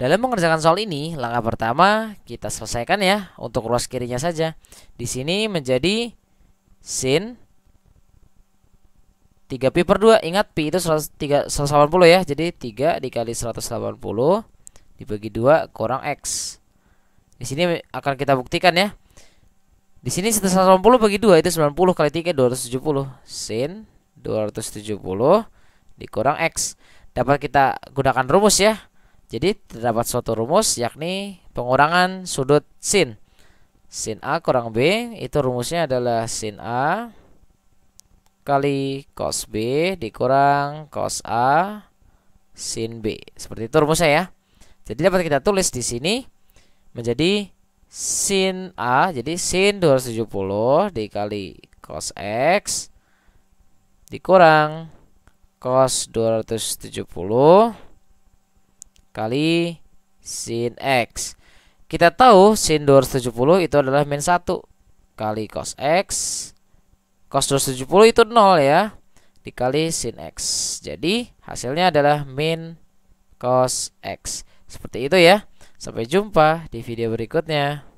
Dalam mengerjakan soal ini, langkah pertama kita selesaikan ya untuk ruas kirinya saja. Di sini menjadi sin 3pi per 2. Ingat pi itu 180 ya. Jadi 3 dikali 180 dibagi 2 kurang x. Di sini akan kita buktikan ya. Di sini 180 bagi 2 itu 90 kali 3 270. Sin 270 dikurang x. Dapat kita gunakan rumus ya jadi terdapat suatu rumus yakni pengurangan sudut sin. Sin A kurang B itu rumusnya adalah sin A kali cos B dikurang cos A sin B. Seperti itu rumusnya ya. Jadi dapat kita tulis di sini menjadi sin A. Jadi sin 270 dikali cos X dikurang cos 270 kali sin X. Kita tahu sin 270 itu adalah min 1 kali cos X. Cos 270 itu 0 ya. Dikali sin X. Jadi hasilnya adalah min cos X. Seperti itu ya. Sampai jumpa di video berikutnya.